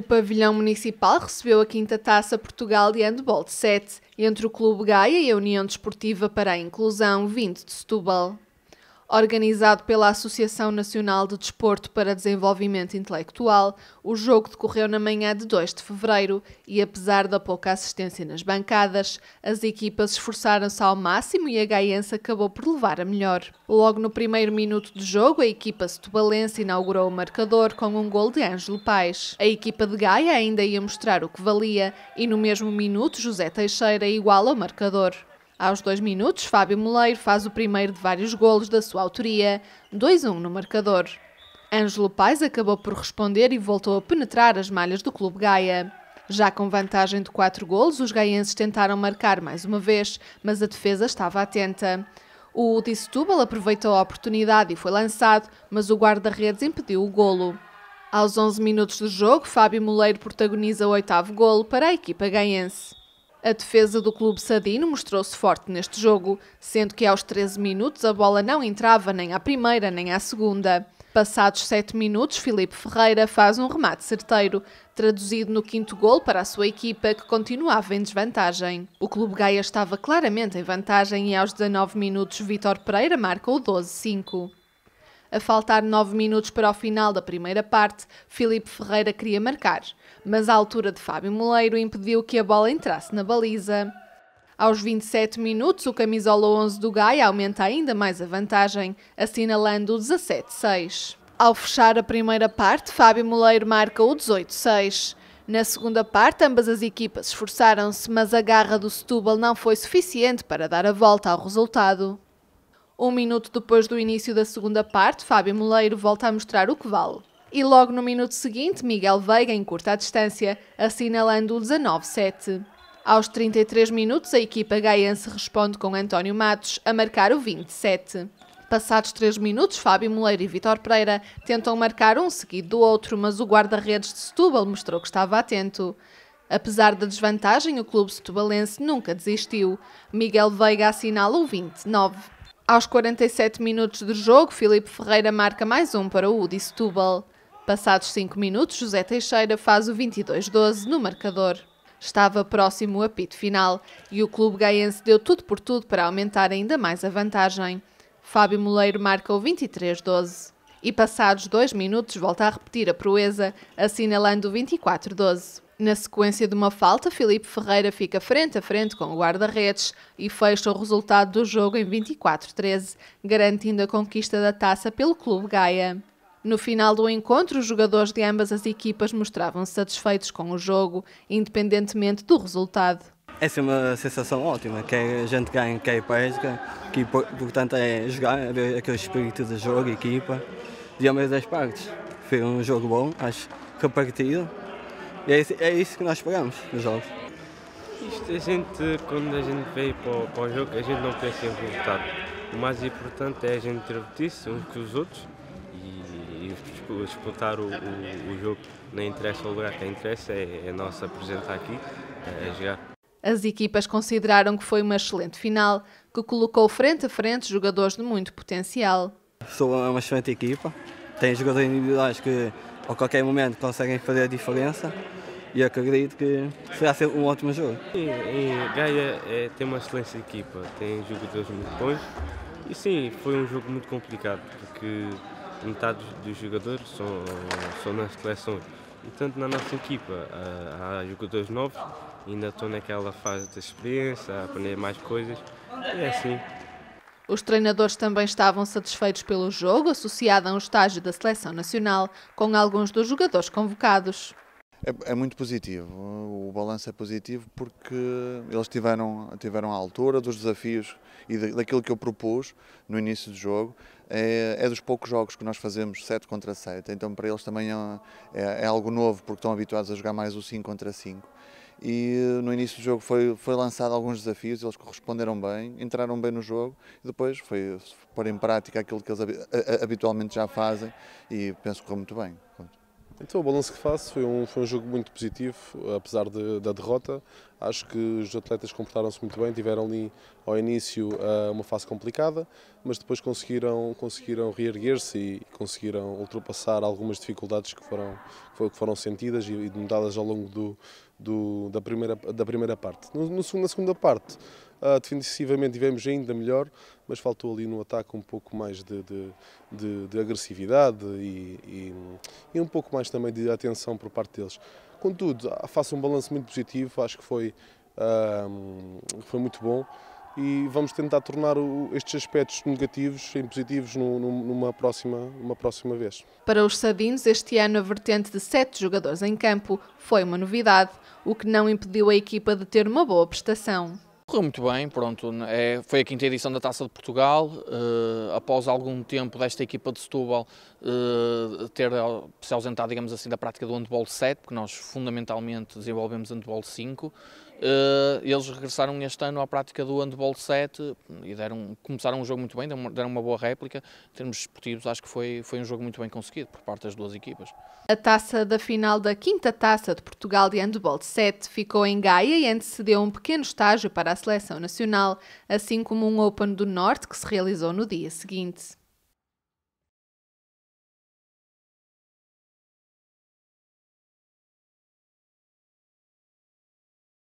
O pavilhão municipal recebeu a quinta taça Portugal de handball de 7 entre o Clube Gaia e a União Desportiva para a Inclusão 20 de Setúbal. Organizado pela Associação Nacional de Desporto para Desenvolvimento Intelectual, o jogo decorreu na manhã de 2 de fevereiro e, apesar da pouca assistência nas bancadas, as equipas esforçaram-se ao máximo e a Gaiança acabou por levar a melhor. Logo no primeiro minuto de jogo, a equipa setubalense inaugurou o marcador com um gol de Ângelo Paes. A equipa de Gaia ainda ia mostrar o que valia e, no mesmo minuto, José Teixeira iguala o marcador. Aos dois minutos, Fábio Moleiro faz o primeiro de vários golos da sua autoria, 2-1 no marcador. Ângelo Paes acabou por responder e voltou a penetrar as malhas do Clube Gaia. Já com vantagem de quatro golos, os gaienses tentaram marcar mais uma vez, mas a defesa estava atenta. O Udi Setúbal aproveitou a oportunidade e foi lançado, mas o guarda-redes impediu o golo. Aos 11 minutos do jogo, Fábio Moleiro protagoniza o oitavo golo para a equipa gaiense. A defesa do clube Sadino mostrou-se forte neste jogo, sendo que aos 13 minutos a bola não entrava nem à primeira nem à segunda. Passados 7 minutos, Filipe Ferreira faz um remate certeiro, traduzido no quinto gol para a sua equipa, que continuava em desvantagem. O Clube Gaia estava claramente em vantagem e aos 19 minutos, Vitor Pereira marca o 12-5. A faltar nove minutos para o final da primeira parte, Filipe Ferreira queria marcar, mas a altura de Fábio Moleiro impediu que a bola entrasse na baliza. Aos 27 minutos, o camisola 11 do Gaia aumenta ainda mais a vantagem, assinalando o 17-6. Ao fechar a primeira parte, Fábio Moleiro marca o 18-6. Na segunda parte, ambas as equipas esforçaram-se, mas a garra do Setúbal não foi suficiente para dar a volta ao resultado. Um minuto depois do início da segunda parte, Fábio Moleiro volta a mostrar o que vale. E logo no minuto seguinte, Miguel Veiga encurta a distância, assinalando o 19-7. Aos 33 minutos, a equipa gaiense responde com António Matos a marcar o 27. Passados 3 minutos, Fábio Moleiro e Vitor Pereira tentam marcar um seguido do outro, mas o guarda-redes de Setúbal mostrou que estava atento. Apesar da desvantagem, o clube setubalense nunca desistiu. Miguel Veiga assinala o 29. Aos 47 minutos do jogo, Filipe Ferreira marca mais um para o Udi Setúbal. Passados 5 minutos, José Teixeira faz o 22-12 no marcador. Estava próximo o apito final e o clube gaiense deu tudo por tudo para aumentar ainda mais a vantagem. Fábio Moleiro marca o 23-12. E passados dois minutos volta a repetir a proeza, assinalando o 24-12. Na sequência de uma falta, Filipe Ferreira fica frente a frente com o guarda-redes e fecha o resultado do jogo em 24-13, garantindo a conquista da taça pelo Clube Gaia. No final do encontro, os jogadores de ambas as equipas mostravam-se satisfeitos com o jogo, independentemente do resultado. É sempre assim uma sensação ótima, que a gente ganha, que é pesca, que portanto é jogar, é aquele espírito de jogo, equipa, de ambas as partes. Foi um jogo bom, acho, repartido, e é, é isso que nós pagamos nos jogos. Isto a gente, quando a gente veio para, o, para o jogo, a gente não pensa em resultado. O mais importante é a gente divertir notícia uns com os outros e, e disputar o, o, o, jogo. Não interessa o lugar que interessa, é, é a nossa apresentar aqui, é jogar. As equipas consideraram que foi uma excelente final, que colocou frente a frente jogadores de muito potencial. Sou uma excelente equipa, tem jogadores individuais que a qualquer momento conseguem fazer a diferença e acredito que será ser um ótimo jogo. Sim, Gaia é, tem uma excelente equipa, tem jogadores muito bons e sim, foi um jogo muito complicado porque metade dos jogadores são, são nas seleções. E tanto na nossa equipa ah, há jogadores novos, ainda estão naquela fase da experiência, a aprender mais coisas. E é assim, os treinadores também estavam satisfeitos pelo jogo, associado a um estágio da seleção nacional, com alguns dos jogadores convocados. É, é, muito positivo, o balanço é positivo porque eles tiveram, tiveram a altura dos desafios e daquilo que eu propus no início do jogo. É, é dos poucos jogos que nós fazemos 7 contra 7, então para eles também é, é, é, algo novo porque estão habituados a jogar mais o 5 contra 5 e no início do jogo foi, foi lançado alguns desafios, eles corresponderam bem, entraram bem no jogo e depois foi pôr em prática aquilo que eles habitualmente já fazem e penso que correu muito bem. Então, o balanço que faço foi um, foi um jogo muito positivo, apesar de, da derrota. Acho que os atletas comportaram-se muito bem, tiveram ali ao início ah, uma fase complicada, mas depois conseguiram, conseguiram reerguer-se e conseguiram ultrapassar algumas dificuldades que foram, que foram sentidas e, e ao longo do, do, da, primeira, da primeira parte. No, no, na segunda parte, uh, defensivamente tivemos ainda melhor, mas faltou ali no ataque um pouco mais de, de, de, de agressividade e, e, e, um pouco mais também de atenção por parte deles. Contudo, faço um balanço muito positivo, acho que foi, uh, foi muito bom e vamos tentar tornar estes aspectos negativos em positivos numa próxima, uma próxima vez. Para os Sabinos, este ano a vertente de sete jogadores em campo foi uma novidade, o que não impediu a equipa de ter uma boa prestação. Correu muito bem, pronto, é, foi a quinta edição da Taça de Portugal, uh, após algum tempo desta equipa de Setúbal uh, ter se ausentado, digamos assim, da prática do handball 7, porque nós fundamentalmente desenvolvemos handball 5, eh, eles regressaram este ano à prática do handball 7 hum, e deram, começaram um jogo muito bem, deram uma boa réplica. Em termos esportivos, acho que foi, foi um jogo muito bem conseguido por parte das duas equipas. A taça da final da quinta taça de Portugal de handball 7 ficou em Gaia e antecedeu um pequeno estágio para a seleção nacional, assim como um Open do Norte que se realizou no dia seguinte.